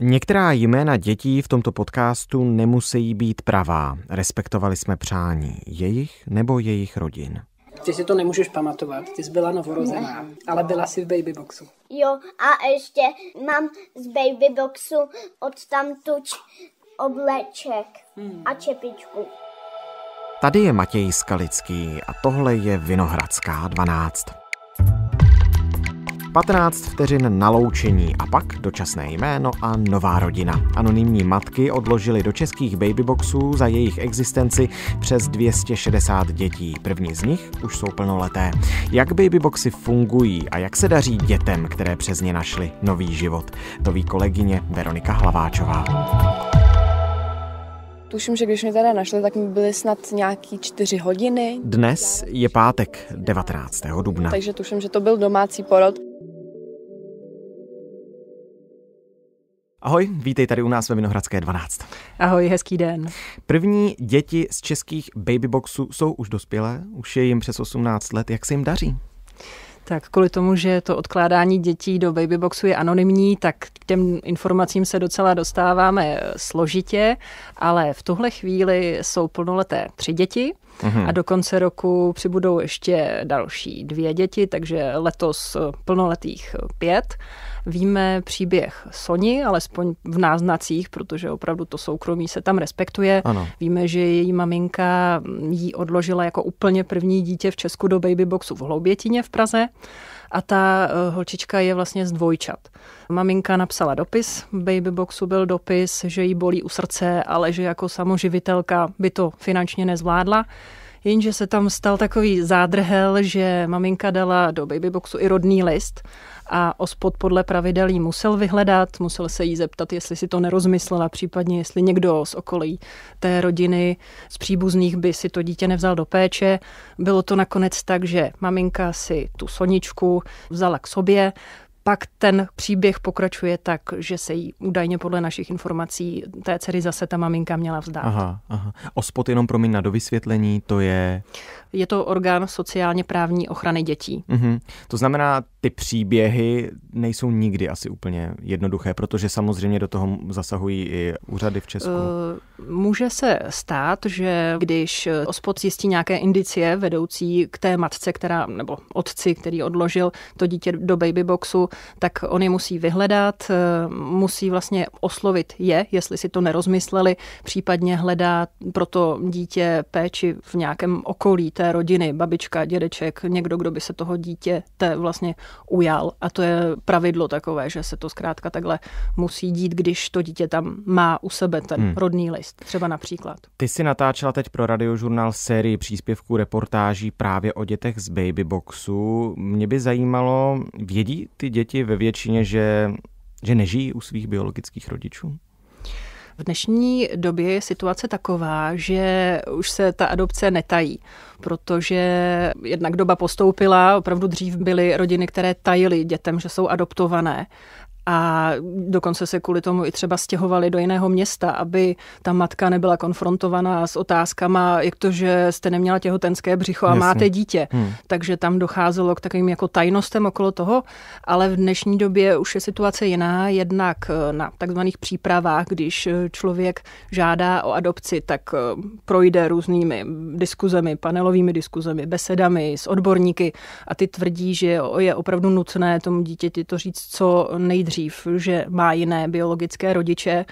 Některá jména dětí v tomto podcastu nemusí být pravá. Respektovali jsme přání jejich nebo jejich rodin. Ty si to nemůžeš pamatovat, ty jsi byla novorozená, ne. ale byla jsi v baby boxu. Jo, a ještě mám z baby boxu od tamtuč obleček hmm. a čepičku. Tady je Matěj Skalický a tohle je Vinohradská 12. 15 vteřin na loučení a pak dočasné jméno a nová rodina. Anonymní matky odložily do českých babyboxů za jejich existenci přes 260 dětí. První z nich už jsou plnoleté. Jak babyboxy fungují a jak se daří dětem, které přes ně našli nový život? To ví kolegyně Veronika Hlaváčová. Tuším, že když mě teda našli, tak mi byly snad nějaký čtyři hodiny. Dnes je pátek 19. dubna. Takže tuším, že to byl domácí porod. Ahoj, vítej tady u nás ve Vinohradské 12. Ahoj, hezký den. První děti z českých babyboxů jsou už dospělé, už je jim přes 18 let. Jak se jim daří? Tak kvůli tomu, že to odkládání dětí do babyboxu je anonymní, tak k těm informacím se docela dostáváme složitě, ale v tuhle chvíli jsou plnoleté tři děti – mm-hmm. a do konce roku přibudou ještě další dvě děti, takže letos eh, plnoletých eh, pět. Víme příběh Soni, alespoň v náznacích, protože opravdu to soukromí se tam respektuje. Ano. Víme, že její maminka jí odložila jako úplně první dítě v Česku do babyboxu v Hloubětině v Praze a ta eh, holčička je vlastně z dvojčat. Maminka napsala dopis, babyboxu byl dopis, že jí bolí u srdce, ale že jako samoživitelka by to finančně nezvládla. Jenže se tam stal takový zádrhel, že maminka dala do babyboxu i rodný list a ospod podle pravidel jí musel vyhledat, musel se jí zeptat, jestli si to nerozmyslela, případně jestli někdo z okolí té rodiny, z příbuzných by si to dítě nevzal do péče. Bylo to nakonec tak, že maminka si tu soničku vzala k sobě, pak ten příběh pokračuje tak, že se jí údajně podle našich informací té dcery zase ta maminka měla vzdát. Aha, aha. Ospot jenom pro mě na dovysvětlení, to je... Je to orgán sociálně právní ochrany dětí. Mhm. To znamená, ty příběhy nejsou nikdy asi úplně jednoduché, protože samozřejmě do toho zasahují i úřady v Česku. Eh, může se stát, že když ospod zjistí nějaké indicie vedoucí k té matce, která, nebo otci, který odložil to dítě do baby boxu, tak on je musí vyhledat, eh, musí vlastně oslovit je, jestli si to nerozmysleli, případně hledá pro to dítě péči v nějakém okolí té rodiny, babička, dědeček, někdo, kdo by se toho dítě té vlastně ujal. A to je pravidlo takové, že se to zkrátka takhle musí dít, když to dítě tam má u sebe ten hmm. rodný list, třeba například. Ty si natáčela teď pro radiožurnál sérii příspěvků reportáží právě o dětech z babyboxu. Mě by zajímalo, vědí ty děti ve většině, že, že nežijí u svých biologických rodičů? V dnešní době je situace taková, že už se ta adopce netají, protože jednak doba postoupila, opravdu dřív byly rodiny, které tajily dětem, že jsou adoptované a dokonce se kvůli tomu i třeba stěhovali do jiného města, aby ta matka nebyla konfrontovaná s otázkama, jak to, že jste neměla těhotenské břicho a Jasně. máte dítě. Hmm. Takže tam docházelo k takovým jako tajnostem okolo toho, ale v dnešní době už je situace jiná, jednak eh, na takzvaných přípravách, když eh, člověk žádá o adopci, tak eh, projde různými diskuzemi, panelovými diskuzemi, besedami s odborníky a ty tvrdí, že je opravdu nutné tomu dítěti to říct co nejdřív dřív, že má jiné biologické rodiče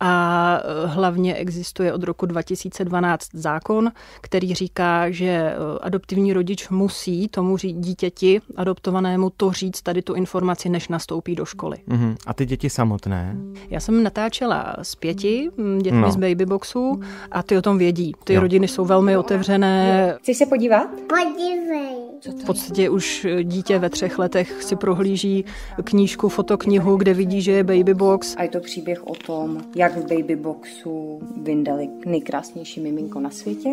a eh, hlavně existuje od roku 2012 zákon, který říká, že eh, adoptivní rodič musí tomu dítěti adoptovanému to říct, tady tu informaci, než nastoupí do školy. Mm-hmm. A ty děti samotné? Já jsem natáčela s pěti mm, dětmi no. z Babyboxu a ty o tom vědí. Ty jo. rodiny jsou velmi otevřené. Chceš se podívat? Podívej. V podstatě už eh, dítě ve třech letech si prohlíží knížku, fotoknihu, kde vidí, že je Babybox. A je to příběh o tom, jak jak v babyboxu vyndali nejkrásnější miminko na světě.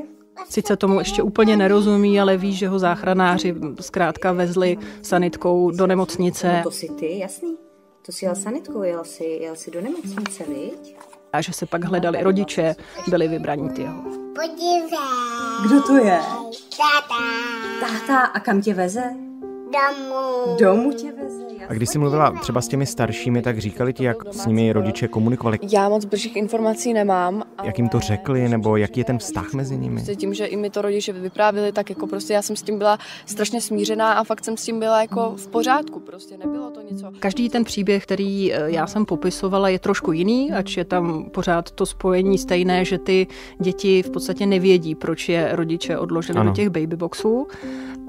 Sice tomu ještě úplně nerozumí, ale ví, že ho záchranáři zkrátka vezli sanitkou do nemocnice. No to si ty, jasný. To si jel sanitkou, jel si, jel si do nemocnice, viď? A že se pak hledali rodiče, byli vybraní ty jeho. Podívej. Kdo to je? Táta. Táta, a kam tě veze? Domů. Domů tě vezli. A když jsi mluvila třeba s těmi staršími, tak říkali ti, jak s nimi rodiče komunikovali? Já moc blížších informací nemám. Ale... Jak jim to řekli, nebo prostě jaký je ten vztah mezi nimi? Se prostě tím, že i mi to rodiče vyprávěli, tak jako prostě já jsem s tím byla strašně smířená a fakt jsem s tím byla jako v pořádku, prostě nebylo to něco. Každý ten příběh, který eh, já jsem popisovala, je trošku jiný, ač je tam pořád to spojení stejné, že ty děti v podstatě nevědí, proč je rodiče odložili ano. do těch babyboxů.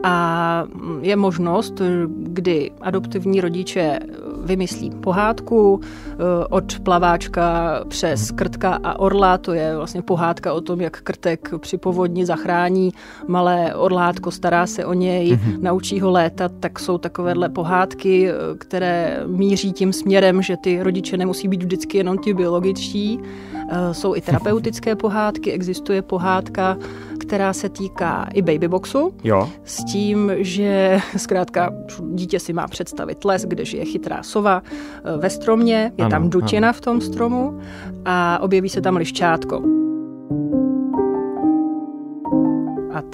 A mm, je možno, možnost, eh, kdy adoptivní rodiče eh, vymyslí pohádku eh, od plaváčka přes mhm. krtka a orla. To je vlastně pohádka o tom, jak krtek při povodni zachrání malé orlátko, stará se o něj, mm-hmm. naučí ho létat. Tak jsou takovéhle pohádky, které míří tím směrem, že ty rodiče nemusí být vždycky jenom ti biologičtí. Jsou i terapeutické pohádky, existuje pohádka, která se týká i babyboxu. Jo. S tím, že zkrátka dítě si má představit les, kde žije chytrá sova eh, ve stromě, je ano, tam dutina ano. v tom stromu a objeví se tam liščátko.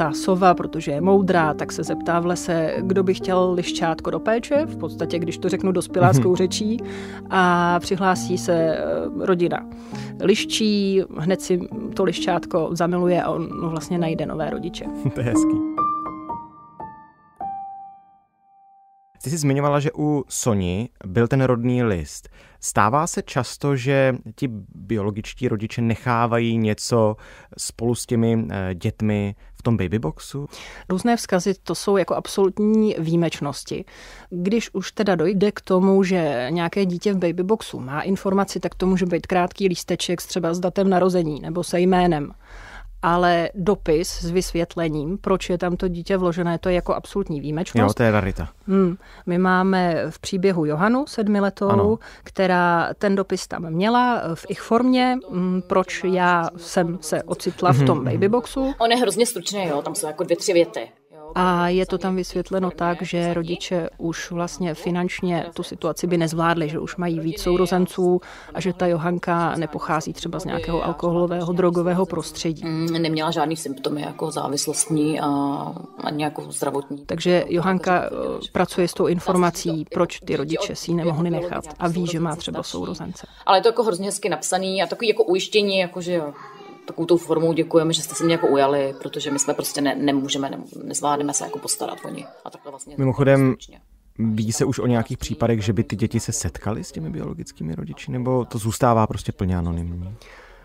ta sova, protože je moudrá, tak se zeptá v lese, kdo by chtěl liščátko do péče, v podstatě, když to řeknu dospěláckou mhm. řečí, a přihlásí se eh, rodina liščí, hned si to liščátko zamiluje a on vlastně najde nové rodiče. to je hezký. Ty jsi zmiňovala, že u Sony byl ten rodný list. Stává se často, že ti biologičtí rodiče nechávají něco spolu s těmi eh, dětmi v tom babyboxu? Různé vzkazy to jsou jako absolutní výjimečnosti. Když už teda dojde k tomu, že nějaké dítě v babyboxu má informaci, tak to může být krátký lísteček s třeba s datem narození nebo se jménem ale dopis s vysvětlením, proč je tam to dítě vložené, to je jako absolutní výjimečnost. Jo, to je rarita. Hmm. My máme v příběhu Johanu, sedmiletou, která ten dopis tam měla eh, v ich formě, hmm, proč já jsem se ocitla v mhm, tom mhm. babyboxu. On je hrozně stručný, jo, tam jsou jako dvě, tři věty. A je to tam vysvětleno tak, že rodiče už vlastně finančně tu situaci by nezvládli, že už mají víc sourozenců a že ta Johanka nepochází třeba z nějakého alkoholového, drogového prostředí. Mm, neměla žádný symptomy jako závislostní a, ani jako zdravotní. Takže Johanka jako eh, pracuje s tou informací, proč ty rodiče si ji nemohli nechat a ví, že má třeba sourozence. Ale je to jako hrozně hezky napsaný a takový jako ujištění, jako že jo, takovou tou formou děkujeme, že jste se mě jako ujali, protože my jsme prostě ne, nemůžeme, ne, nezvládneme se jako postarat o ní. A to vlastně Mimochodem, Ví se už o nějakých případech, že by ty děti se setkaly s těmi biologickými rodiči, nebo to zůstává prostě plně anonymní?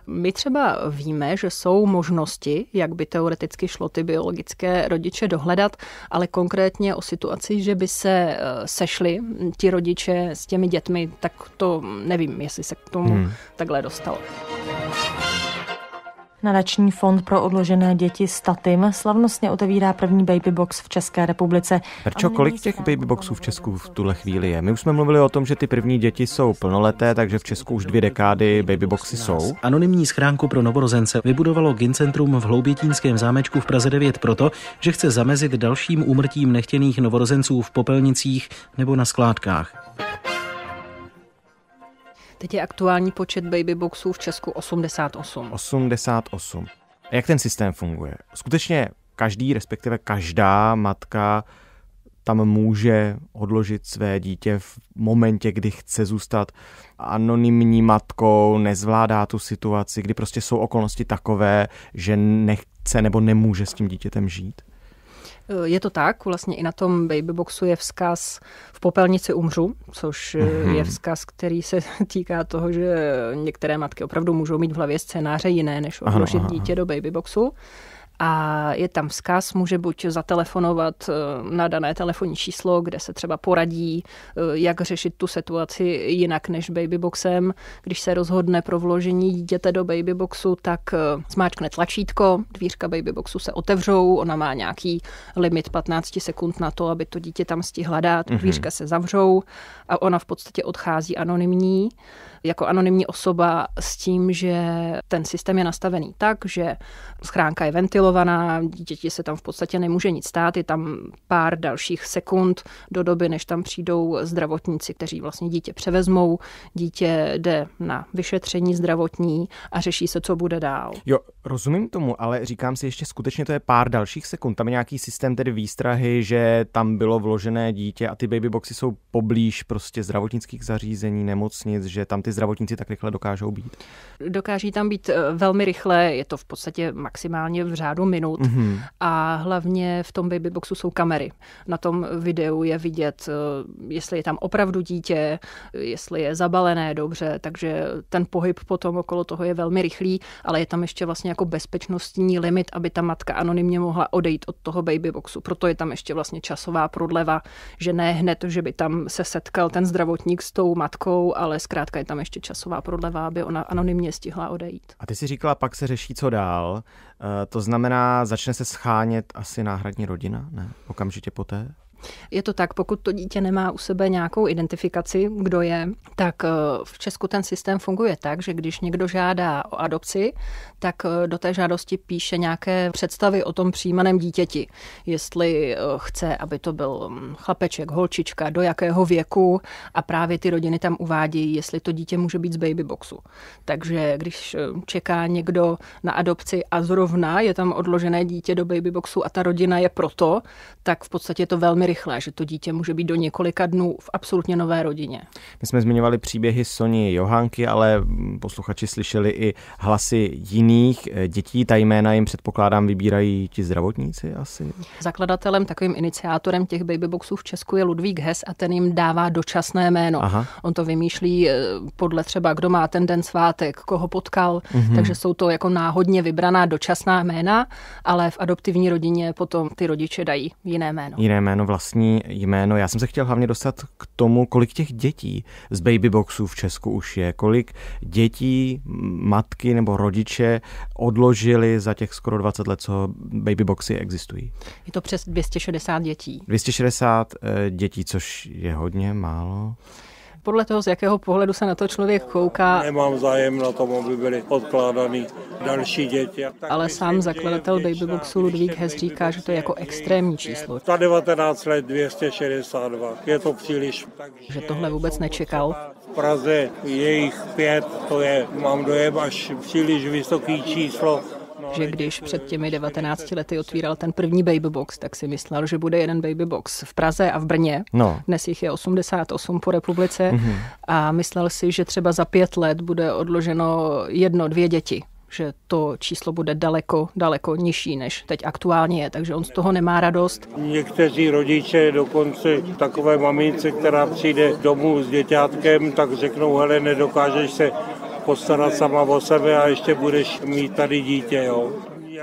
My třeba víme, že jsou možnosti, jak by teoreticky šlo ty biologické rodiče dohledat, ale konkrétně o situaci, že by se eh, sešli ti rodiče s těmi dětmi, tak to nevím, jestli se k tomu hmm. takhle dostalo. Nadační fond pro odložené děti Statim slavnostně otevírá první baby box v České republice. Prčo, kolik těch baby boxů v Česku v tuhle chvíli je? My už jsme mluvili o tom, že ty první děti jsou plnoleté, takže v Česku už dvě dekády baby boxy jsou. Anonymní schránku pro novorozence vybudovalo Gincentrum v Hloubětínském zámečku v Praze 9 proto, že chce zamezit dalším úmrtím nechtěných novorozenců v popelnicích nebo na skládkách. Teď je aktuální počet babyboxů v Česku 88. 88. A jak ten systém funguje? Skutečně každý, respektive každá matka tam může odložit své dítě v momentě, kdy chce zůstat anonymní matkou, nezvládá tu situaci, kdy prostě jsou okolnosti takové, že nechce nebo nemůže s tím dítětem žít? Eh, je to tak, vlastně i na tom Babyboxu je vzkaz v popelnici umřu, což mm-hmm. je vzkaz, který se týká toho, že některé matky opravdu můžou mít v hlavě scénáře jiné, než odložit dítě do Babyboxu a je tam vzkaz, může buď zatelefonovat eh, na dané telefonní číslo, kde se třeba poradí, eh, jak řešit tu situaci jinak než babyboxem. Když se rozhodne pro vložení dítěte do babyboxu, tak eh, zmáčkne tlačítko, dvířka babyboxu se otevřou, ona má nějaký limit 15 sekund na to, aby to dítě tam stihla dát, mhm. dvířka se zavřou a ona v podstatě odchází anonymní jako anonymní osoba s tím, že ten systém je nastavený tak, že schránka je ventilovaná, děti se tam v podstatě nemůže nic stát, je tam pár dalších sekund do doby, než tam přijdou zdravotníci, kteří vlastně dítě převezmou, dítě jde na vyšetření zdravotní a řeší se, co bude dál. Jo, Rozumím tomu, ale říkám si ještě, skutečně to je pár dalších sekund. Tam je nějaký systém tedy výstrahy, že tam bylo vložené dítě a ty baby boxy jsou poblíž prostě zdravotnických zařízení, nemocnic, že tam ty zdravotníci tak rychle dokážou být. Dokáží tam být eh, velmi rychle, je to v podstatě maximálně v řádu minut mm-hmm. a hlavně v tom baby boxu jsou kamery. Na tom videu je vidět, eh, jestli je tam opravdu dítě, jestli je zabalené dobře, takže ten pohyb potom okolo toho je velmi rychlý, ale je tam ještě vlastně jako bezpečnostní limit, aby ta matka anonymně mohla odejít od toho baby boxu. Proto je tam ještě vlastně časová prodleva, že ne hned, že by tam se setkal ten zdravotník s tou matkou, ale zkrátka je tam ještě časová prodleva, aby ona anonymně stihla odejít. A ty si říkala, pak se řeší, co dál. Eh, to znamená, začne se schánět asi náhradní rodina, ne? Okamžitě poté? Je to tak, pokud to dítě nemá u sebe nějakou identifikaci, kdo je, tak eh, v Česku ten systém funguje tak, že když někdo žádá o adopci, tak eh, do té žádosti píše nějaké představy o tom přijímaném dítěti. Jestli eh, chce, aby to byl mm, chlapeček, holčička, do jakého věku a právě ty rodiny tam uvádějí, jestli to dítě může být z baby boxu. Takže když čeká někdo na adopci a zrovna je tam odložené dítě do baby boxu a ta rodina je proto, tak v podstatě to velmi rychle rychle, že to dítě může být do několika dnů v absolutně nové rodině. My jsme zmiňovali příběhy Sony Johanky, ale posluchači slyšeli i hlasy jiných eh, dětí. Ta jména jim předpokládám vybírají ti zdravotníci asi. Zakladatelem, takovým iniciátorem těch babyboxů v Česku je Ludvík Hes a ten jim dává dočasné jméno. Aha. On to vymýšlí eh, podle třeba, kdo má ten den svátek, koho potkal, mm-hmm. takže jsou to jako náhodně vybraná dočasná jména, ale v adoptivní rodině potom ty rodiče dají jiné jméno. Jiné jméno vlastně vlastní jméno. Já jsem se chtěl hlavně dostat k tomu, kolik těch dětí z babyboxů v Česku už je, kolik dětí matky nebo rodiče odložili za těch skoro 20 let, co babyboxy existují. Je to přes 260 dětí. 260 eh, dětí, což je hodně málo podle toho, z jakého pohledu se na to člověk kouká. Nemám zájem na tom, aby byly odkládaný další děti. Ale sám zakladatel Babyboxu Ludvík Hez říká, že to je jako extrémní číslo. Za 19 let 262, je to příliš. Že tohle vůbec nečekal. V Praze je jich pět, to je, mám dojem, až příliš vysoký číslo že když před těmi 19 lety otvíral ten první baby box, tak si myslel, že bude jeden baby box v Praze a v Brně. No. Dnes jich je 88 po republice mm-hmm. a myslel si, že třeba za pět let bude odloženo jedno, dvě děti že to číslo bude daleko, daleko nižší, než teď aktuálně je, takže on z toho nemá radost. Někteří rodiče dokonce takové mamince, která přijde domů s děťátkem, tak řeknou, hele, nedokážeš se postarat sama o sebe a ještě budeš mít tady dítě, jo.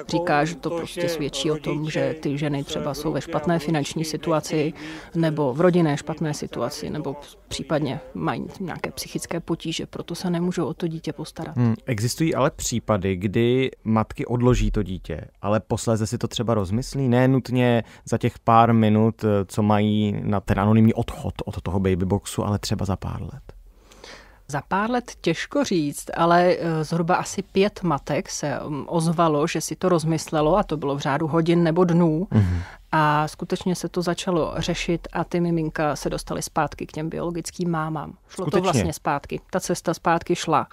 Říká, že to prostě svědčí o tom, že ty ženy třeba jsou ve špatné finanční situaci, nebo v rodinné špatné situaci, nebo případně mají nějaké psychické potíže, proto se nemůžou o to dítě postarat. Hmm. Existují ale případy, kdy matky odloží to dítě, ale posléze si to třeba rozmyslí, ne nutně za těch pár minut, co mají na ten anonymní odchod od toho babyboxu, ale třeba za pár let. Za pár let těžko říct, ale eh, zhruba asi pět matek se mm, ozvalo, že si to rozmyslelo a to bylo v řádu hodin nebo dnů. Mm-hmm. A skutečně se to začalo řešit a ty miminka se dostaly zpátky k těm biologickým mámám. Šlo skutečně. to vlastně zpátky. Ta cesta zpátky šla.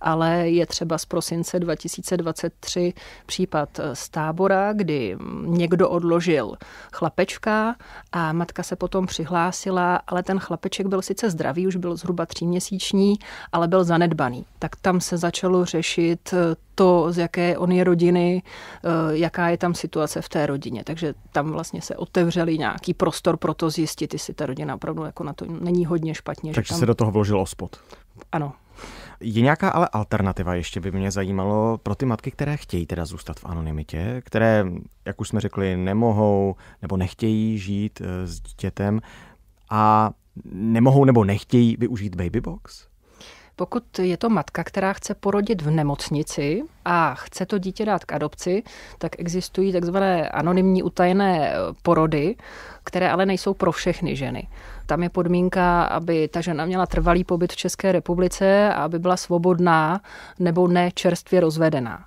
Ale je třeba z prosince 2023 případ z tábora, kdy někdo odložil chlapečka a matka se potom přihlásila, ale ten chlapeček byl sice zdravý, už byl zhruba tříměsíční, ale byl zanedbaný. Tak tam se začalo řešit to, z jaké on je rodiny, eh, jaká je tam situace v té rodině. Takže tam vlastně se otevřeli nějaký prostor pro to zjistit, jestli ta rodina opravdu jako na to není hodně špatně. Takže tam... se do toho vložil ospod. Ano. Je nějaká ale alternativa, ještě by mě zajímalo, pro ty matky, které chtějí teda zůstat v anonymitě, které, jak už jsme řekli, nemohou nebo nechtějí žít eh, s dítětem a nemohou nebo nechtějí využít babybox? Pokud je to matka, která chce porodit v nemocnici a chce to dítě dát k adopci, tak existují takzvané anonymní utajené eh, porody, které ale nejsou pro všechny ženy. Tam je podmínka, aby ta žena měla trvalý pobyt v České republice a aby byla svobodná nebo ne čerstvě rozvedená.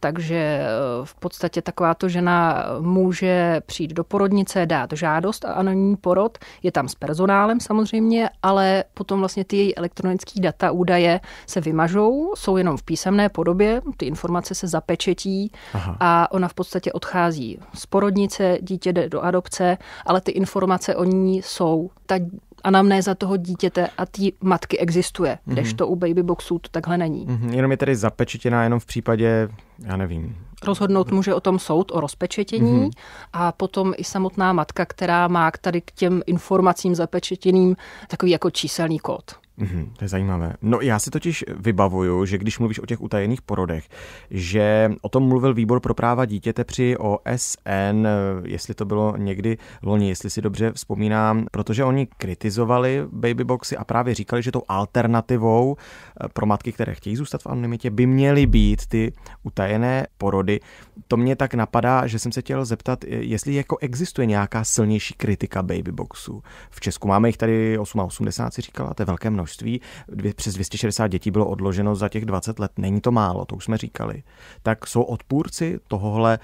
Takže eh, v podstatě takováto žena eh, může přijít do porodnice, dát žádost a anonimní porod. Je tam s personálem samozřejmě, ale potom vlastně ty její elektronické data, údaje se vymažou, jsou jenom v písemné podobě, ty informace se zapečetí Aha. a ona v podstatě odchází z porodnice, dítě jde do adopce, ale ty informace o ní jsou. Ta anamnéza toho dítěte a té matky existuje, mm-hmm. kdežto u baby boxů to takhle není. Mm-hmm. Jenom je tedy zapečetěná jenom v případě, já nevím. Rozhodnout může o tom soud, o rozpečetění mm-hmm. a potom i samotná matka, která má tady k těm informacím zapečetěným takový jako číselný kód. Mm-hmm, to je zajímavé. No já si totiž vybavuju, že když mluvíš o těch utajených porodech, že o tom mluvil výbor pro práva dítěte při OSN, jestli to bylo někdy loni, jestli si dobře vzpomínám, protože oni kritizovali babyboxy a právě říkali, že tou alternativou eh, pro matky, které chtějí zůstat v anonymitě, by měly být ty utajené porody. To mě tak napadá, že jsem se chtěl zeptat, eh, jestli jako existuje nějaká silnější kritika babyboxů. V Česku máme jich tady 88, si říkala, to je velké množství množství, dvě, přes 260 dětí bylo odloženo za těch 20 let, není to málo, to už jsme říkali, tak jsou odpůrci tohohle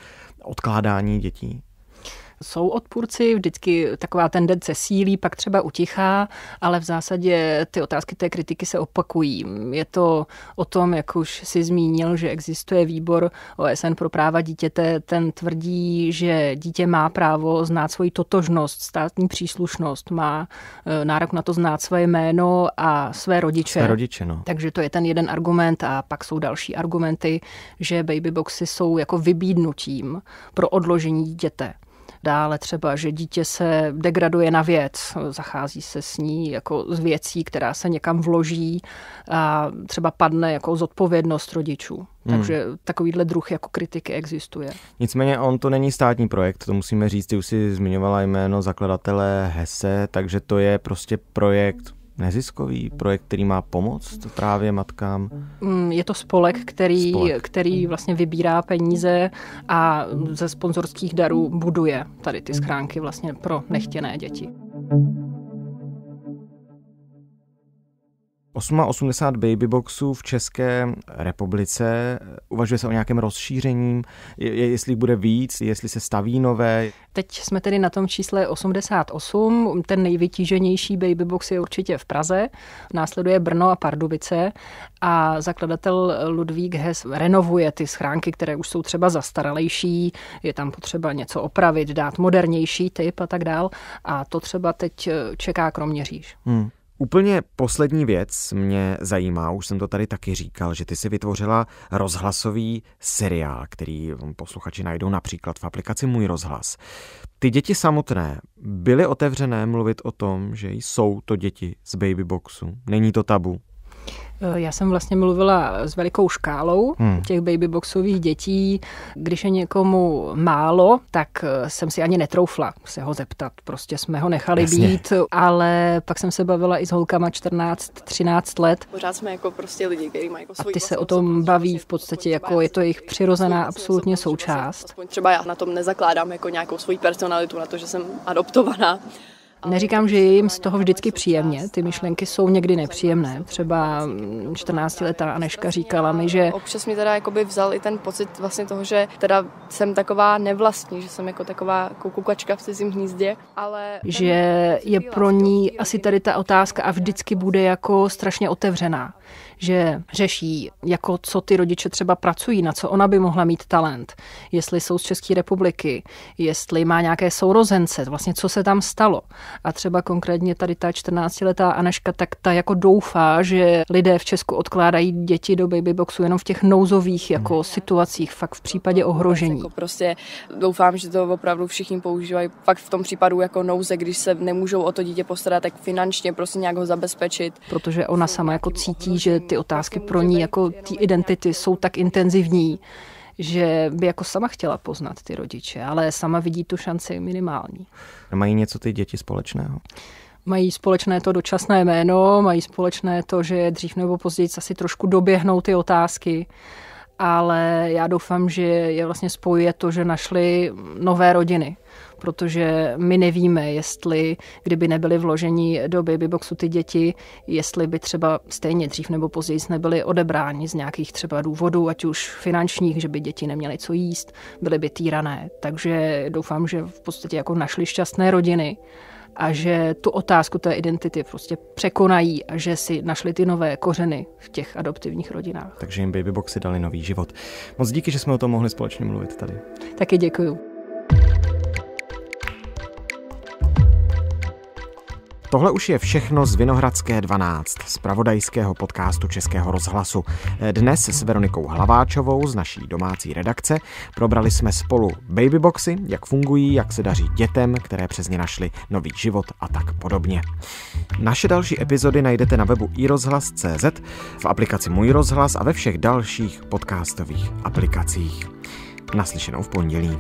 odkládání dětí? jsou odpůrci, vždycky taková tendence sílí, pak třeba utichá, ale v zásadě ty otázky té kritiky se opakují. Je to o tom, jak už si zmínil, že existuje výbor OSN pro práva dítěte, ten tvrdí, že dítě má právo znát svoji totožnost, státní příslušnost, má e, nárok na to znát své jméno a své rodiče. Své rodiče no. Takže to je ten jeden argument a pak jsou další argumenty, že baby boxy jsou jako vybídnutím pro odložení dítěte dále třeba, že dítě se degraduje na věc, zachází se s ní jako z věcí, která se někam vloží a třeba padne jako zodpovědnost rodičů. Hmm. Takže takovýhle druh jako kritiky existuje. Nicméně on to není státní projekt, to musíme říct, ty už si zmiňovala jméno zakladatele HESE, takže to je prostě projekt neziskový projekt, který má pomoct právě matkám? Mm, je to spolek, který, spolek. který mhm. vlastně vybírá peníze a ze sponzorských darů buduje tady ty schránky vlastně pro nechtěné děti. 88 babyboxů v České republice. Uvažuje se o nějakém rozšíření, jestli bude víc, jestli se staví nové. Teď jsme tedy na tom čísle 88. Ten nejvytíženější babybox je určitě v Praze. Následuje Brno a Pardubice. A zakladatel Ludvík Hes renovuje ty schránky, které už jsou třeba zastaralejší. Je tam potřeba něco opravit, dát modernější typ a tak dál. A to třeba teď eh, čeká říž. Hmm. Úplně poslední věc mě zajímá, už jsem to tady taky říkal, že ty si vytvořila rozhlasový seriál, který posluchači najdou například v aplikaci Můj rozhlas. Ty děti samotné byly otevřené mluvit o tom, že jsou to děti z babyboxu, není to tabu? Eh, já jsem vlastně mluvila s velikou škálou hmm. těch babyboxových dětí. Když je někomu málo, tak eh, jsem si ani netroufla se ho zeptat. Prostě jsme ho nechali Jasně. být, ale pak jsem se bavila i s holkama 14, 13 let. Pořád jsme jako prostě lidi, kteří mají jako A ty se o tom baví prostě v podstatě, jako je to jejich prostě přirozená vlastně absolutně součást. třeba já na tom nezakládám jako nějakou svoji personalitu, na to, že jsem adoptovaná Neříkám, že je jim z toho vždycky příjemně, ty myšlenky jsou někdy nepříjemné. Třeba 14-letá mm, Aneška říkala mi, že... Občas mi teda jakoby vzal i ten pocit vlastně toho, že teda jsem taková nevlastní, že jsem jako taková jako kukačka v cizím hnízdě, ale... Že je pro ní asi tady ta otázka a vždycky bude jako strašně otevřená že řeší, jako co ty rodiče třeba pracují, na co ona by mohla mít talent, jestli jsou z České republiky, jestli má nějaké sourozence, vlastně co se tam stalo. A třeba konkrétně tady ta 14-letá Aneška, tak ta jako doufá, že lidé v Česku odkládají děti do babyboxu jenom v těch nouzových hmm. jako hmm. situacích, fakt v případě jako ohrožení. Jako prostě doufám, že to opravdu všichni používají fakt v tom případu jako nouze, když se nemůžou o to dítě postarat, tak finančně prostě nějak ho zabezpečit. Protože ona sama jako cítí, že ty otázky pro ní jako ty identity jsou tak intenzivní, že by jako sama chtěla poznat ty rodiče, ale sama vidí tu šanci minimální. Mají něco ty děti společného? Mají společné to dočasné jméno, mají společné to, že dřív nebo později asi trošku doběhnou ty otázky ale já doufám, že je vlastně spojuje to, že našli nové rodiny, protože my nevíme, jestli, kdyby nebyly vložení do babyboxu ty děti, jestli by třeba stejně dřív nebo později nebyly odebráni z nějakých třeba důvodů, ať už finančních, že by děti neměly co jíst, byly by týrané. Takže doufám, že v podstatě jako našli šťastné rodiny a že tu otázku té identity prostě překonají a že si našli ty nové kořeny v těch adoptivních rodinách. Takže jim babyboxy dali nový život. Moc díky, že jsme o tom mohli společně mluvit tady. Taky děkuju. Tohle už je všechno z Vinohradské 12, z pravodajského podcastu Českého rozhlasu. Dnes s Veronikou Hlaváčovou z naší domácí redakce probrali jsme spolu babyboxy, jak fungují, jak se daří dětem, které přes ně našli nový život a tak podobně. Naše další epizody najdete na webu iRozhlas.cz, v aplikaci Můj rozhlas a ve všech dalších podcastových aplikacích. Naslyšenou v pondělí.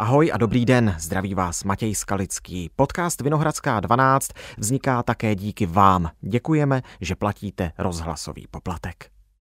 Ahoj a dobrý den, zdraví vás Matěj Skalický. Podcast Vinohradská 12 vzniká také díky vám. Děkujeme, že platíte rozhlasový poplatek.